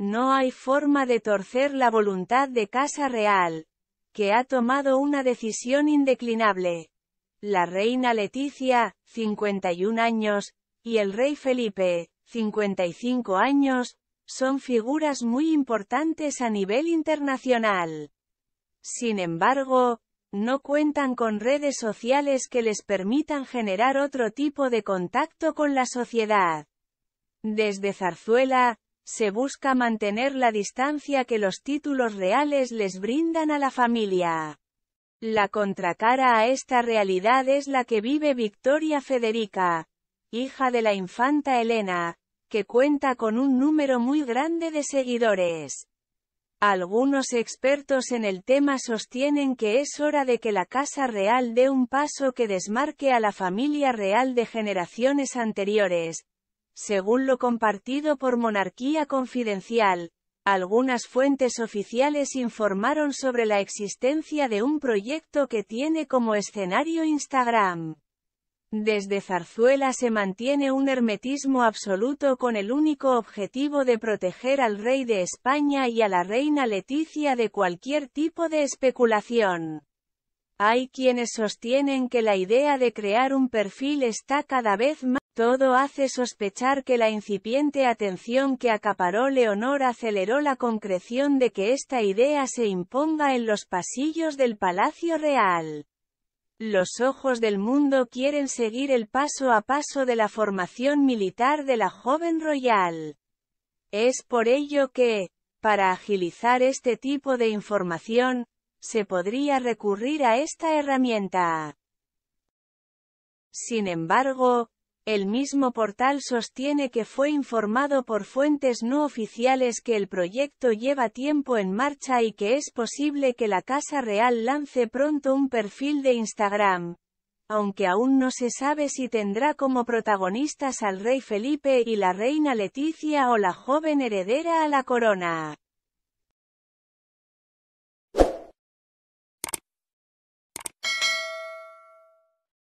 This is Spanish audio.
No hay forma de torcer la voluntad de Casa Real, que ha tomado una decisión indeclinable. La reina Leticia, 51 años, y el rey Felipe, 55 años, son figuras muy importantes a nivel internacional. Sin embargo, no cuentan con redes sociales que les permitan generar otro tipo de contacto con la sociedad. Desde Zarzuela, se busca mantener la distancia que los títulos reales les brindan a la familia. La contracara a esta realidad es la que vive Victoria Federica, hija de la infanta Elena, que cuenta con un número muy grande de seguidores. Algunos expertos en el tema sostienen que es hora de que la Casa Real dé un paso que desmarque a la familia real de generaciones anteriores, según lo compartido por Monarquía Confidencial, algunas fuentes oficiales informaron sobre la existencia de un proyecto que tiene como escenario Instagram. Desde Zarzuela se mantiene un hermetismo absoluto con el único objetivo de proteger al rey de España y a la reina Leticia de cualquier tipo de especulación. Hay quienes sostienen que la idea de crear un perfil está cada vez más... Todo hace sospechar que la incipiente atención que acaparó Leonor aceleró la concreción de que esta idea se imponga en los pasillos del Palacio Real. Los ojos del mundo quieren seguir el paso a paso de la formación militar de la joven royal. Es por ello que, para agilizar este tipo de información, se podría recurrir a esta herramienta. Sin embargo, el mismo portal sostiene que fue informado por fuentes no oficiales que el proyecto lleva tiempo en marcha y que es posible que la Casa Real lance pronto un perfil de Instagram. Aunque aún no se sabe si tendrá como protagonistas al rey Felipe y la reina Leticia o la joven heredera a la corona.